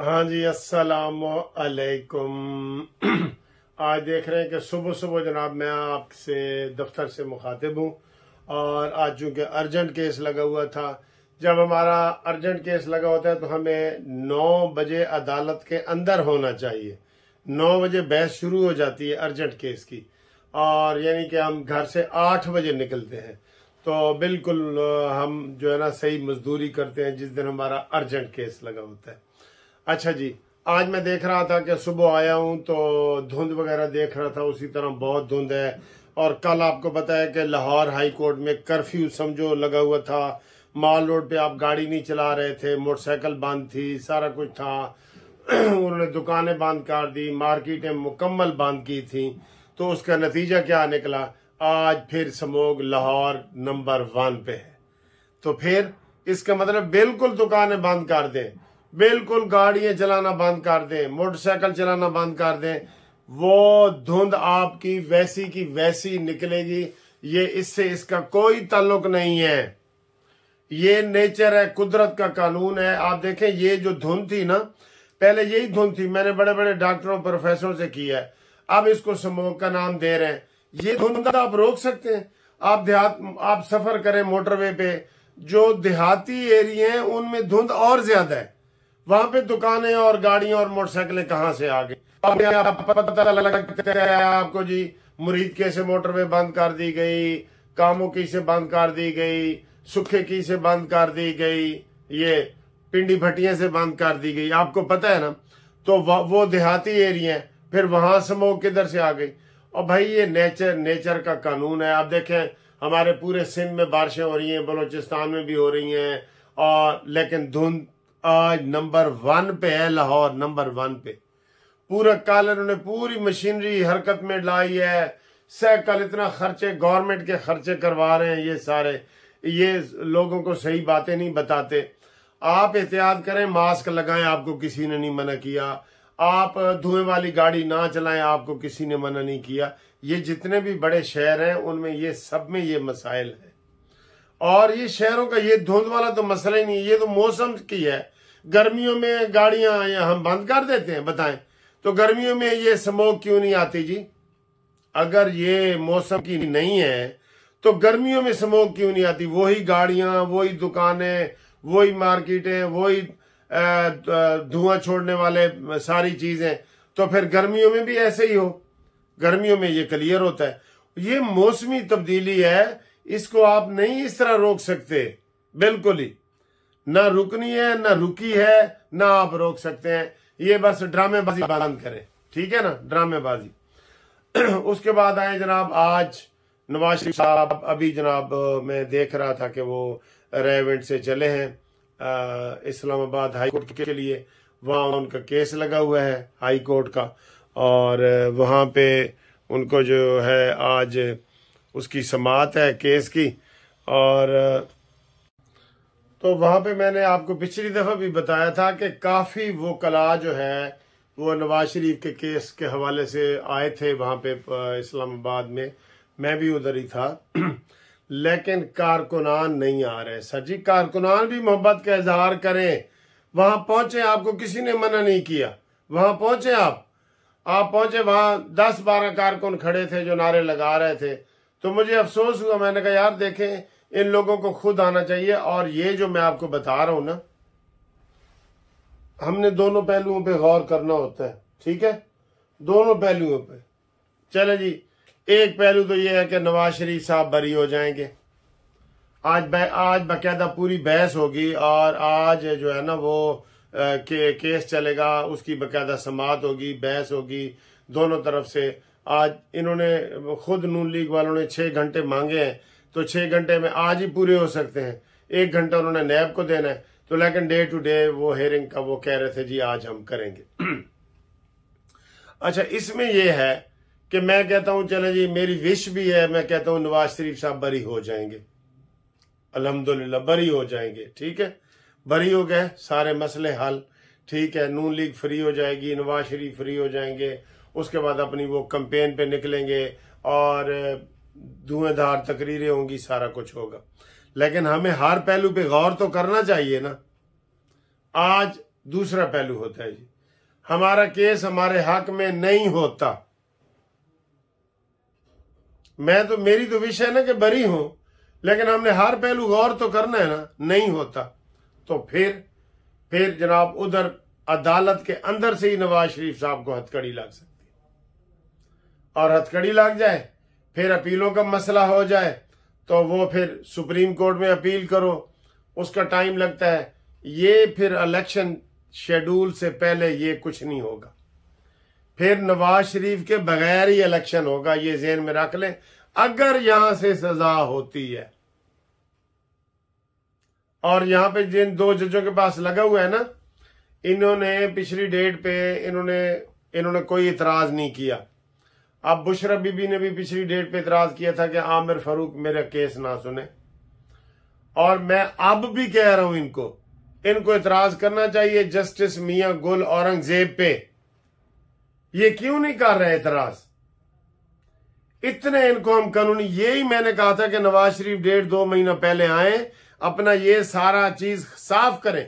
हाँ जी अस्सलाम वालेकुम आज देख रहे हैं कि सुबह सुबह जनाब मैं आपसे दफ्तर से मुखातिब हूँ और आज चूंकि अर्जेंट केस लगा हुआ था जब हमारा अर्जेंट केस लगा होता है तो हमें नौ बजे अदालत के अंदर होना चाहिए नौ बजे बहस शुरू हो जाती है अर्जेंट केस की और यानी कि हम घर से आठ बजे निकलते हैं तो बिल्कुल हम जो है ना सही मजदूरी करते हैं जिस दिन हमारा अर्जेंट केस लगा होता है अच्छा जी आज मैं देख रहा था कि सुबह आया हूं तो धुंध वगैरह देख रहा था उसी तरह बहुत धुंध है और कल आपको पता है कि लाहौर हाई कोर्ट में कर्फ्यू समझो लगा हुआ था माल रोड पे आप गाड़ी नहीं चला रहे थे मोटरसाइकिल बंद थी सारा कुछ था उन्होंने दुकानें बंद कर दी मार्केटें मुकम्मल बंद की थी तो उसका नतीजा क्या निकला आज फिर समोग लाहौर नंबर वन पे है तो फिर इसका मतलब बिल्कुल दुकानें बंद कर दें बिल्कुल गाड़ियां चलाना बंद कर दें मोटरसाइकिल चलाना बंद कर दें वो धुंध आपकी वैसी की वैसी निकलेगी ये इससे इसका कोई ताल्लुक नहीं है ये नेचर है कुदरत का कानून है आप देखें ये जो धुंध थी ना पहले यही धुंध थी मैंने बड़े बड़े डॉक्टरों प्रोफेसरों से किया है अब इसको स्मोक का नाम दे रहे हैं ये धुंध आप रोक सकते हैं आप देहात आप सफर करें मोटरवे पे जो देहाती एरिया है उनमें धुंध और ज्यादा है वहां पे दुकानें और गाड़ियां और मोटरसाइकिलें कहा से आ गई पता आपको जी मुरीद के से मोटरवे बंद कर दी गई कामों की से बंद कर दी गई सुखे की से बंद कर दी गई ये पिंडी भट्टिया से बंद कर दी गई आपको पता है ना तो वो देहाती एरिया है फिर वहां मोह किधर से आ गई और भाई ये नेचर नेचर का कानून है आप देखें हमारे पूरे सिंध में बारिशें हो रही हैं बलोचिस्तान में भी हो रही हैं और लेकिन धुंध आज नंबर वन पे है लाहौर नंबर वन पे पूरा काल उन्होंने पूरी मशीनरी हरकत में लाई है सहकल इतना खर्चे गवर्नमेंट के खर्चे करवा रहे हैं ये सारे ये लोगों को सही बातें नहीं बताते आप एहतियात करें मास्क लगाएं आपको किसी ने नहीं मना किया आप धुएं वाली गाड़ी ना चलाएं आपको किसी ने मना नहीं किया ये जितने भी बड़े शहर हैं उनमें ये सब में ये मसाइल हैं और ये शहरों का ये धुंध वाला तो मसला ही नहीं ये तो मौसम की है गर्मियों में गाड़ियां हम बंद कर देते हैं बताएं तो गर्मियों में ये स्मोक क्यों नहीं आती जी अगर ये मौसम की नहीं है तो गर्मियों में स्मोक क्यों नहीं आती वही गाड़ियां वही दुकानें वही मार्केटें वही धुआं छोड़ने वाले सारी चीजें तो फिर गर्मियों में भी ऐसे ही हो गर्मियों में ये क्लियर होता है ये मौसमी तब्दीली है इसको आप नहीं इस तरह रोक सकते बिल्कुल ही ना रुकनी है ना रुकी है ना आप रोक सकते हैं ये बस ड्रामेबाजी बंद करें ठीक है ना ड्रामेबाजी उसके बाद आए जनाब आज नवाज शरीफ साहब अभी जनाब मैं देख रहा था कि वो रेवेंट से चले हैं इस्लामाबाद हाई कोर्ट के लिए वहां उनका केस लगा हुआ है हाई कोर्ट का और वहां पे उनको जो है आज उसकी समात है केस की और तो वहां पे मैंने आपको पिछली दफ़ा भी बताया था कि काफ़ी वो कला जो है वो नवाज शरीफ के केस के हवाले से आए थे वहां पे इस्लामाबाद में मैं भी उधर ही था लेकिन कारकुनान नहीं आ रहे सर जी कारकुनान भी मोहब्बत का इजहार करें वहां पहुंचे आपको किसी ने मना नहीं किया वहां पहुंचे आप आप पहुंचे वहां दस बारह कारकुन खड़े थे जो नारे लगा रहे थे तो मुझे अफसोस हुआ मैंने कहा यार देखें इन लोगों को खुद आना चाहिए और ये जो मैं आपको बता रहा हूं ना हमने दोनों पहलुओं पे गौर करना होता है ठीक है दोनों पहलुओं पे चले जी एक पहलू तो ये है कि नवाज शरीफ साहब बरी हो जाएंगे आज आज बाकायदा पूरी बहस होगी और आज जो है ना वो के, केस चलेगा उसकी बाकायदा समात होगी बहस होगी दोनों तरफ से आज इन्होंने खुद नून लीग वालों ने छह घंटे मांगे हैं तो छह घंटे में आज ही पूरे हो सकते हैं एक घंटा उन्होंने नैब को देना है तो लेकिन डे टू डे वो हेयरिंग का वो कह रहे थे जी आज हम करेंगे अच्छा इसमें यह है कि मैं कहता हूं चले जी मेरी विश भी है मैं कहता हूं नवाज शरीफ साहब बरी हो जाएंगे अलहमदुल्ला बरी हो जाएंगे ठीक है बरी हो गए सारे मसले हल ठीक है नून लीग फ्री हो जाएगी नवाज शरीफ फ्री हो जाएंगे उसके बाद अपनी वो कंपेन पे निकलेंगे और धुएंधार तकरीरें होंगी सारा कुछ होगा लेकिन हमें हर पहलू पे गौर तो करना चाहिए ना आज दूसरा पहलू होता है जी हमारा केस हमारे हक में नहीं होता मैं तो मेरी तो विषय है ना कि बरी हूं लेकिन हमने हर पहलू गौर तो करना है ना नहीं होता तो फिर फिर जनाब उधर अदालत के अंदर से ही नवाज शरीफ साहब को हथकड़ी लग सकती और हथकड़ी लग जाए फिर अपीलों का मसला हो जाए तो वो फिर सुप्रीम कोर्ट में अपील करो उसका टाइम लगता है ये फिर इलेक्शन शेड्यूल से पहले ये कुछ नहीं होगा फिर नवाज शरीफ के बगैर ही इलेक्शन होगा ये जेन में रख लें अगर यहां से सजा होती है और यहां पे जिन दो जजों के पास लगा हुआ है ना इन्होंने पिछली डेट पे इन्होंने इन्होंने कोई इतराज नहीं किया अब बुशरा बीबी ने भी पिछली डेट पे इतराज किया था कि आमिर फारूक मेरा केस ना सुने और मैं अब भी कह रहा हूं इनको इनको इतराज करना चाहिए जस्टिस मिया गुल औरंगजेब पे ये क्यों नहीं कर रहे इतराज इतने इनको हम कानूनी यही मैंने कहा था कि नवाज शरीफ डेढ़ दो महीना पहले आए अपना ये सारा चीज साफ करें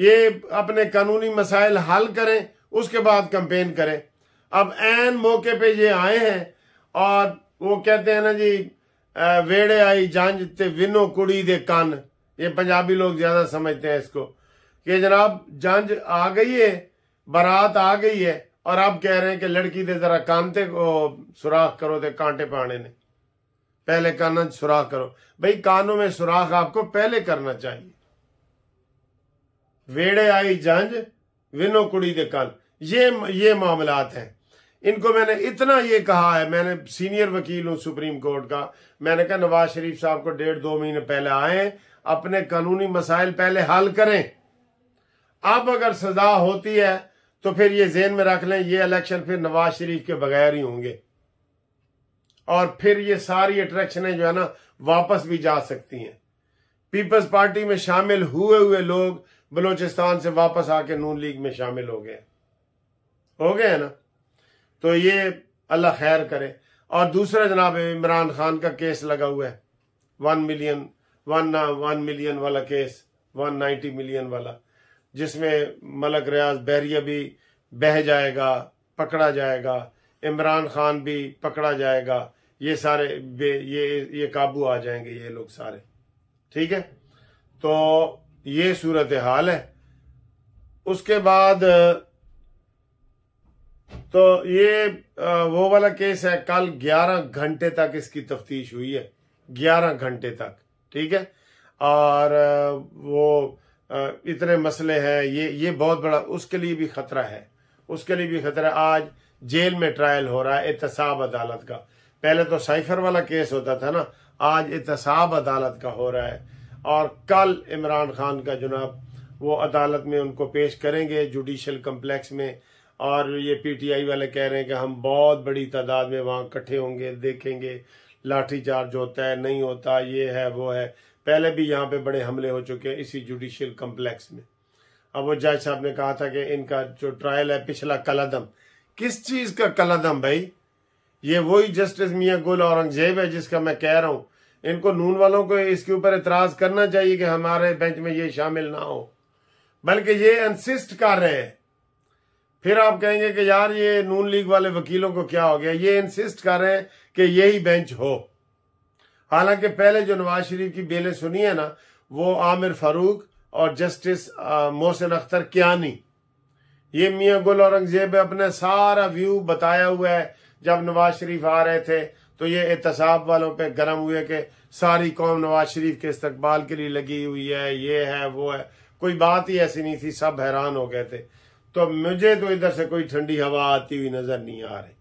ये अपने कानूनी मसाइल हल करें उसके बाद कंपेन करें अब एन मौके पे ये आए हैं और वो कहते हैं ना जी वेड़े आई जंज विनो कुड़ी दे कान ये पंजाबी लोग ज्यादा समझते हैं इसको कि जनाब जंज आ गई है बारात आ गई है और आप कह रहे हैं कि लड़की दे जरा कान थे सुराख करो ते कांटे पाने ने पहले कान सुराख करो भाई कानों में सुराख आपको पहले करना चाहिए वेड़े आई जंज विनो कुड़ी दे कान ये ये मामलात हैं इनको मैंने इतना ये कहा है मैंने सीनियर वकील हूं सुप्रीम कोर्ट का मैंने कहा नवाज शरीफ साहब को डेढ़ दो महीने पहले आए अपने कानूनी मसाइल पहले हल करें अब अगर सजा होती है तो फिर ये जेन में रख लें ये इलेक्शन फिर नवाज शरीफ के बगैर ही होंगे और फिर ये सारी अट्रैक्शनें जो है ना वापस भी जा सकती हैं पीपल्स पार्टी में शामिल हुए हुए लोग बलूचिस्तान से वापस आके नून लीग में शामिल हो गए हो गए ना तो ये अल्लाह खैर करे और दूसरा जनाब इमरान खान का केस लगा हुआ है one million one one million वाला केस वन नाइन्टी मिलियन वाला जिसमें मलक रियाज बहरिया भी बह जाएगा पकड़ा जाएगा इमरान खान भी पकड़ा जाएगा ये सारे ये ये काबू आ जाएंगे ये लोग सारे ठीक है तो ये सूरत हाल है उसके बाद तो ये वो वाला केस है कल 11 घंटे तक इसकी तफ्तीश हुई है 11 घंटे तक ठीक है और वो इतने मसले हैं ये ये बहुत बड़ा उसके लिए भी खतरा है उसके लिए भी खतरा आज जेल में ट्रायल हो रहा है एहतसाब अदालत का पहले तो साइफर वाला केस होता था ना आज एहतसाब अदालत का हो रहा है और कल इमरान खान का जनाब वो अदालत में उनको पेश करेंगे जुडिशल कम्प्लेक्स में और ये पीटीआई वाले कह रहे हैं कि हम बहुत बड़ी तादाद में वहाँ इकट्ठे होंगे देखेंगे लाठीचार्ज होता है नहीं होता ये है वो है पहले भी यहाँ पे बड़े हमले हो चुके हैं इसी जुडिशियल कम्प्लेक्स में अब वो जज साहब ने कहा था कि इनका जो ट्रायल है पिछला कलदम किस चीज का कलदम भाई ये वही जस्टिस मियाँ गुल औरंगजेब है जिसका मैं कह रहा हूँ इनको नून वालों को इसके ऊपर एतराज करना चाहिए कि हमारे बेंच में ये शामिल ना हो बल्कि ये इंसिस्ट कर रहे हैं फिर आप कहेंगे कि यार ये नून लीग वाले वकीलों को क्या हो गया ये इंसिस्ट कर रहे हैं कि यही बेंच हो हालांकि पहले जो नवाज शरीफ की बेलें सुनी है ना वो आमिर फारूक और जस्टिस मोहसिन अख्तर कियानी ये मिया गुल औरंगजेब अपने सारा व्यू बताया हुआ है जब नवाज शरीफ आ रहे थे तो ये एहतसाब वालों पे गर्म हुए कि सारी कौम नवाज शरीफ के इस्तकबाल के लिए लगी हुई है ये है वो है कोई बात ही ऐसी नहीं थी सब हैरान हो गए थे तो मुझे तो इधर से कोई ठंडी हवा आती हुई नजर नहीं आ रही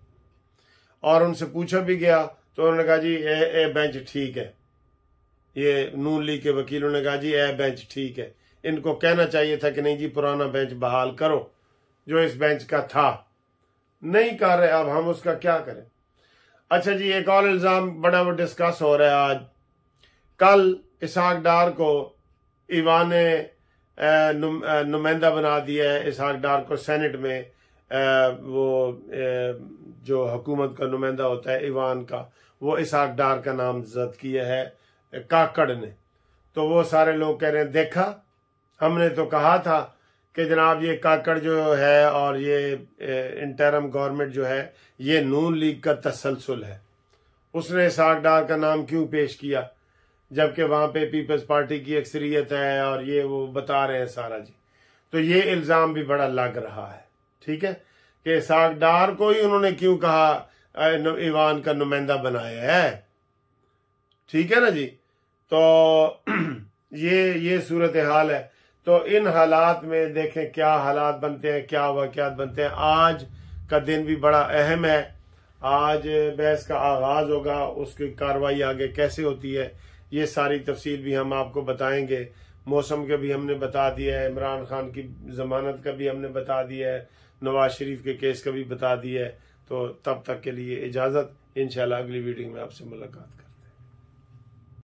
और उनसे पूछा भी गया तो उन्होंने कहा जी ए ए बेंच ठीक है ये नून लीग के वकीलों ने कहा जी ए बेंच ठीक है इनको कहना चाहिए था कि नहीं जी पुराना बेंच बहाल करो जो इस बेंच का था नहीं कर रहे अब हम उसका क्या करें अच्छा जी एक और इल्ज़ाम बड़ा वो डिस्कस हो रहा है आज कल इसहाक डार को इवान नुमाइंदा बना दिया है इसहाक डार को सेनेट में वो जो हुकूमत का नुमाइंदा होता है ईवान का वो इसहाक डार का नाम जद किया है काकड़ ने तो वो सारे लोग कह रहे हैं देखा हमने तो कहा था कि जनाब ये काकड़ जो है और ये इंटरम गवर्नमेंट जो है ये नून लीग का तसलसल है उसने इसहाक डार का नाम क्यों पेश किया जबकि वहां पे पीपल्स पार्टी की अक्सरियत है और ये वो बता रहे हैं सारा जी तो ये इल्ज़ाम भी बड़ा लग रहा है ठीक है कि इसाक डार को ही उन्होंने क्यों कहा ईवान का नुमाइंदा बनाया है ठीक है ना जी तो ये ये सूरत हाल है तो इन हालात में देखें क्या हालात बनते हैं क्या वाक़ात बनते हैं आज का दिन भी बड़ा अहम है आज बहस का आगाज होगा उसकी कार्रवाई आगे कैसे होती है ये सारी तफसील भी हम आपको बताएंगे मौसम का भी हमने बता दिया है इमरान खान की जमानत का भी हमने बता दिया है नवाज शरीफ के केस का भी बता दिया है तो तब तक के लिए इजाज़त इनशाला अगली वीडियो में आपसे मुलाकात